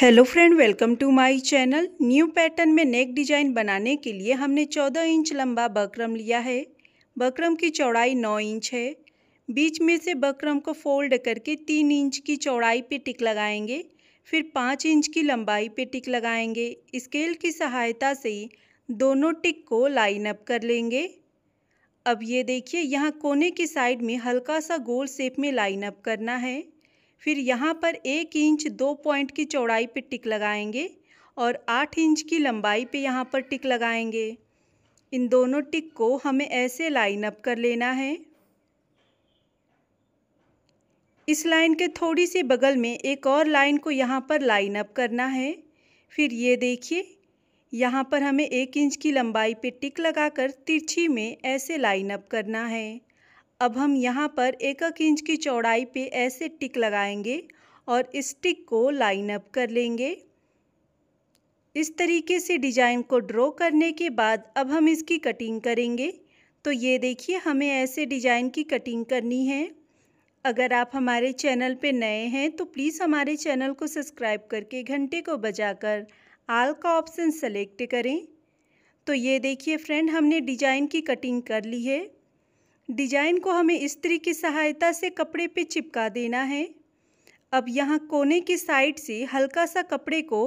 hello friend welcome to my channel new pattern में neck design बनाने के लिए हमने 14 इंच लंबा बकरम लिया है बकरम की चौड़ाई 9 इंच है बीच में से बकरम को फोल्ड करके 3 इंच की चौड़ाई पे टिक लगाएंगे फिर 5 इंच की लंबाई पे टिक लगाएंगे स्केल की सहायता से दोनों टिक को लाइन अप कर लेंगे अब ये देखिए यहाँ कोने की साइड में हल्का सा गोल शेप में लाइन अप करना है फिर यहाँ पर एक इंच दो पॉइंट की चौड़ाई पे टिक लगाएंगे और आठ इंच की लंबाई पे यहाँ पर टिक लगाएंगे इन दोनों टिक को हमें ऐसे लाइन अप कर लेना है इस लाइन के थोड़ी सी बगल में एक और लाइन को यहाँ पर लाइन अप करना है फिर ये देखिए यहाँ पर हमें एक इंच की लंबाई पे टिक लगाकर तिरछी में ऐसे लाइन अप करना है अब हम यहाँ पर एक एक इंच की चौड़ाई पे ऐसे टिक लगाएंगे और इस टिक को लाइन अप कर लेंगे इस तरीके से डिजाइन को ड्रॉ करने के बाद अब हम इसकी कटिंग करेंगे तो ये देखिए हमें ऐसे डिजाइन की कटिंग करनी है अगर आप हमारे चैनल पे नए हैं तो प्लीज़ हमारे चैनल को सब्सक्राइब करके घंटे को बजाकर आल का ऑप्शन सेलेक्ट करें तो ये देखिए फ्रेंड हमने डिजाइन की कटिंग कर ली है डिजाइन को हमें इस्त्री की सहायता से कपड़े पे चिपका देना है अब यहाँ कोने की साइड से हल्का सा कपड़े को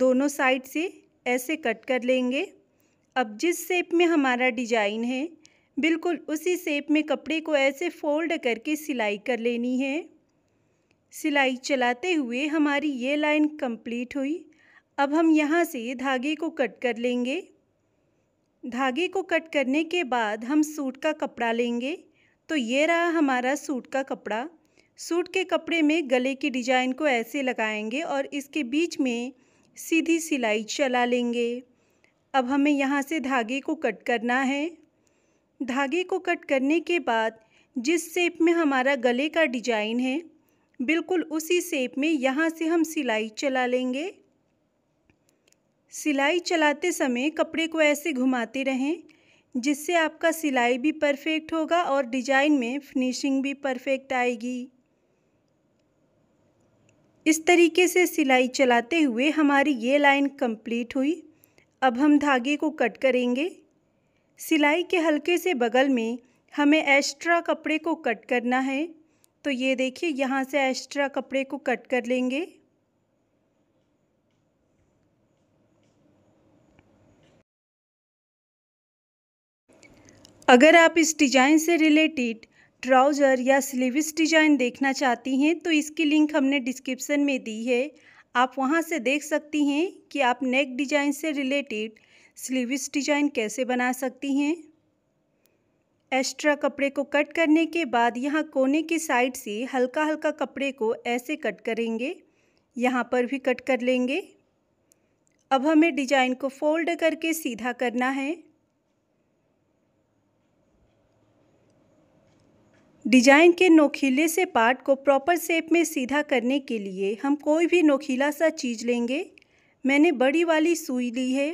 दोनों साइड से ऐसे कट कर लेंगे अब जिस शेप में हमारा डिजाइन है बिल्कुल उसी शेप में कपड़े को ऐसे फोल्ड करके सिलाई कर लेनी है सिलाई चलाते हुए हमारी ये लाइन कंप्लीट हुई अब हम यहाँ से धागे को कट कर लेंगे धागे को कट करने के बाद हम सूट का कपड़ा लेंगे तो ये रहा हमारा सूट का कपड़ा सूट के कपड़े में गले की डिजाइन को ऐसे लगाएंगे और इसके बीच में सीधी सिलाई चला लेंगे अब हमें यहाँ से धागे को कट करना है धागे को कट करने के बाद जिस शेप में हमारा गले का डिजाइन है बिल्कुल उसी शेप में यहाँ से हम सिलाई चला लेंगे सिलाई चलाते समय कपड़े को ऐसे घुमाते रहें जिससे आपका सिलाई भी परफेक्ट होगा और डिजाइन में फिनिशिंग भी परफेक्ट आएगी इस तरीके से सिलाई चलाते हुए हमारी ये लाइन कंप्लीट हुई अब हम धागे को कट करेंगे सिलाई के हल्के से बगल में हमें एक्स्ट्रा कपड़े को कट करना है तो ये देखिए यहाँ से एक्स्ट्रा कपड़े को कट कर लेंगे अगर आप इस डिज़ाइन से रिलेटेड ट्राउज़र या स्लीवस डिज़ाइन देखना चाहती हैं तो इसकी लिंक हमने डिस्क्रिप्शन में दी है आप वहां से देख सकती हैं कि आप नेक डिज़ाइन से रिलेटेड स्लीविस डिज़ाइन कैसे बना सकती हैं एक्स्ट्रा कपड़े को कट करने के बाद यहाँ कोने की साइड से हल्का हल्का कपड़े को ऐसे कट करेंगे यहाँ पर भी कट कर लेंगे अब हमें डिज़ाइन को फोल्ड करके सीधा करना है डिजाइन के नोखीले से पार्ट को प्रॉपर शेप में सीधा करने के लिए हम कोई भी नोखीला सा चीज़ लेंगे मैंने बड़ी वाली सुई ली है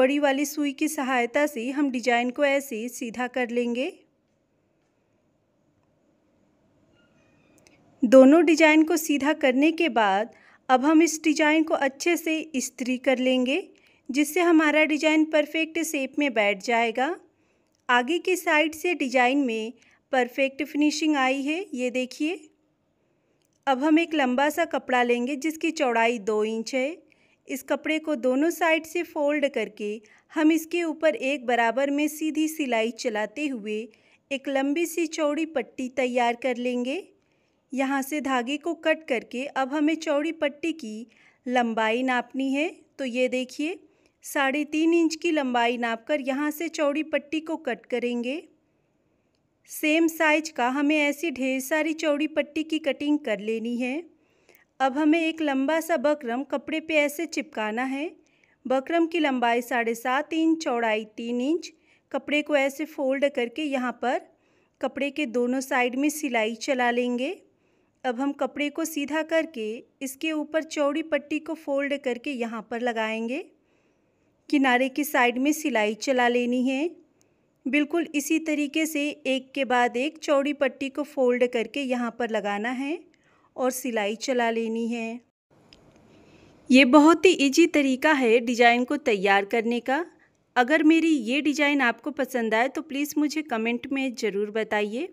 बड़ी वाली सुई की सहायता से हम डिजाइन को ऐसे सीधा कर लेंगे दोनों डिजाइन को सीधा करने के बाद अब हम इस डिजाइन को अच्छे से इस्त्री कर लेंगे जिससे हमारा डिजाइन परफेक्ट शेप में बैठ जाएगा आगे की साइड से डिजाइन में परफेक्ट फिनिशिंग आई है ये देखिए अब हम एक लंबा सा कपड़ा लेंगे जिसकी चौड़ाई दो इंच है इस कपड़े को दोनों साइड से फोल्ड करके हम इसके ऊपर एक बराबर में सीधी सिलाई चलाते हुए एक लंबी सी चौड़ी पट्टी तैयार कर लेंगे यहाँ से धागे को कट करके अब हमें चौड़ी पट्टी की लंबाई नापनी है तो ये देखिए साढ़े तीन इंच की लंबाई नापकर यहाँ से चौड़ी पट्टी को कट करेंगे सेम साइज का हमें ऐसी ढेर सारी चौड़ी पट्टी की कटिंग कर लेनी है अब हमें एक लंबा सा बकरम कपड़े पे ऐसे चिपकाना है बकरम की लंबाई साढ़े सात इंच चौड़ाई तीन इंच कपड़े को ऐसे फोल्ड करके यहाँ पर कपड़े के दोनों साइड में सिलाई चला लेंगे अब हम कपड़े को सीधा करके इसके ऊपर चौड़ी पट्टी को फोल्ड करके यहाँ पर लगाएंगे किनारे की साइड में सिलाई चला लेनी है बिल्कुल इसी तरीके से एक के बाद एक चौड़ी पट्टी को फोल्ड करके यहाँ पर लगाना है और सिलाई चला लेनी है ये बहुत ही इजी तरीका है डिज़ाइन को तैयार करने का अगर मेरी ये डिज़ाइन आपको पसंद आए तो प्लीज़ मुझे कमेंट में ज़रूर बताइए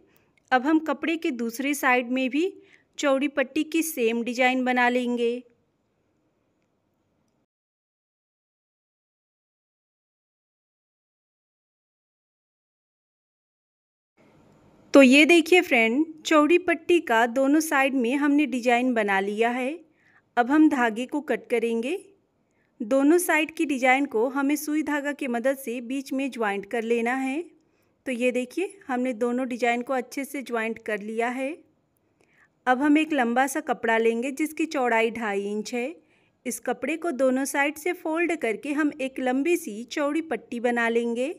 अब हम कपड़े के दूसरे साइड में भी चौड़ी पट्टी की सेम डिज़ाइन बना लेंगे तो ये देखिए फ्रेंड चौड़ी पट्टी का दोनों साइड में हमने डिजाइन बना लिया है अब हम धागे को कट करेंगे दोनों साइड की डिजाइन को हमें सुई धागा की मदद से बीच में ज्वाइंट कर लेना है तो ये देखिए हमने दोनों डिजाइन को अच्छे से ज्वाइंट कर लिया है अब हम एक लंबा सा कपड़ा लेंगे जिसकी चौड़ाई ढाई इंच है इस कपड़े को दोनों साइड से फोल्ड करके हम एक लंबी सी चौड़ी पट्टी बना लेंगे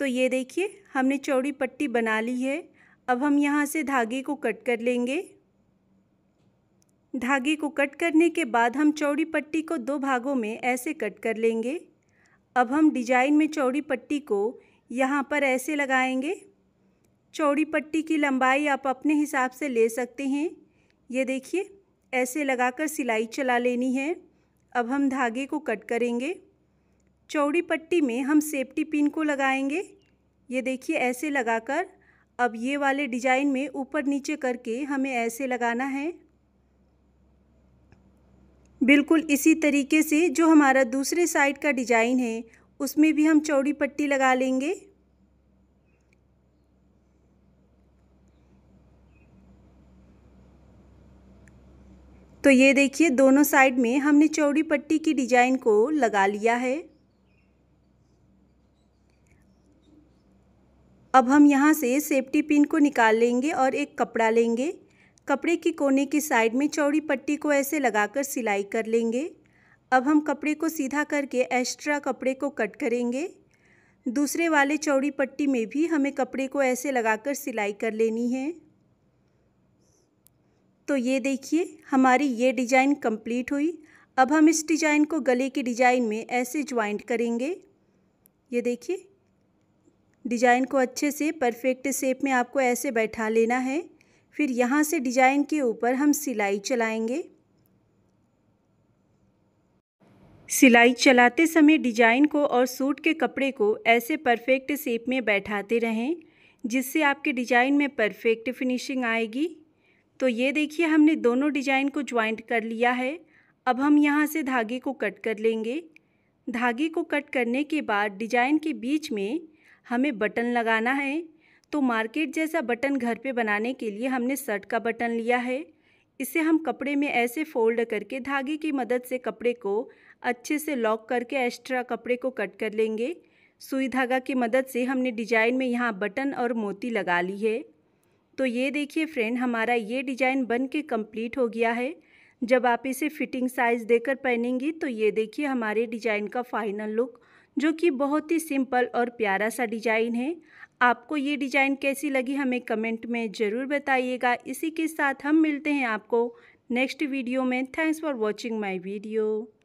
तो ये देखिए हमने चौड़ी पट्टी बना ली है अब हम यहाँ से धागे को कट कर लेंगे धागे को कट करने के बाद हम चौड़ी पट्टी को दो भागों में ऐसे कट कर लेंगे अब हम डिजाइन में चौड़ी पट्टी को यहाँ पर ऐसे लगाएंगे चौड़ी पट्टी की लंबाई आप अपने हिसाब से ले सकते हैं ये देखिए ऐसे लगाकर सिलाई चला लेनी है अब हम धागे को कट करेंगे चौड़ी पट्टी में हम सेफ्टी पिन को लगाएंगे ये देखिए ऐसे लगाकर अब ये वाले डिजाइन में ऊपर नीचे करके हमें ऐसे लगाना है बिल्कुल इसी तरीके से जो हमारा दूसरे साइड का डिजाइन है उसमें भी हम चौड़ी पट्टी लगा लेंगे तो ये देखिए दोनों साइड में हमने चौड़ी पट्टी की डिजाइन को लगा लिया है अब हम यहाँ से सेफ्टी पिन को निकाल लेंगे और एक कपड़ा लेंगे कपड़े की कोने की साइड में चौड़ी पट्टी को ऐसे लगाकर सिलाई कर लेंगे अब हम कपड़े को सीधा करके एक्स्ट्रा कपड़े को कट करेंगे दूसरे वाले चौड़ी पट्टी में भी हमें कपड़े को ऐसे लगाकर सिलाई कर लेनी है तो ये देखिए हमारी ये डिज़ाइन कंप्लीट हुई अब हम इस डिज़ाइन को गले के डिज़ाइन में ऐसे ज्वाइंट करेंगे ये देखिए डिज़ाइन को अच्छे से परफेक्ट शेप में आपको ऐसे बैठा लेना है फिर यहाँ से डिज़ाइन के ऊपर हम सिलाई चलाएंगे सिलाई चलाते समय डिजाइन को और सूट के कपड़े को ऐसे परफेक्ट शेप में बैठाते रहें जिससे आपके डिजाइन में परफेक्ट फिनिशिंग आएगी तो ये देखिए हमने दोनों डिजाइन को ज्वाइंट कर लिया है अब हम यहाँ से धागे को कट कर लेंगे धागे को कट करने के बाद डिजाइन के बीच में हमें बटन लगाना है तो मार्केट जैसा बटन घर पे बनाने के लिए हमने शर्ट का बटन लिया है इसे हम कपड़े में ऐसे फोल्ड करके धागे की मदद से कपड़े को अच्छे से लॉक करके एक्स्ट्रा कपड़े को कट कर लेंगे सुई धागा की मदद से हमने डिजाइन में यहाँ बटन और मोती लगा ली है तो ये देखिए फ्रेंड हमारा ये डिजाइन बन के कम्प्लीट हो गया है जब आप इसे फिटिंग साइज़ देकर पहनेंगी तो ये देखिए हमारे डिजाइन का फाइनल लुक जो कि बहुत ही सिंपल और प्यारा सा डिजाइन है आपको ये डिजाइन कैसी लगी हमें कमेंट में ज़रूर बताइएगा इसी के साथ हम मिलते हैं आपको नेक्स्ट वीडियो में thanks for watching my video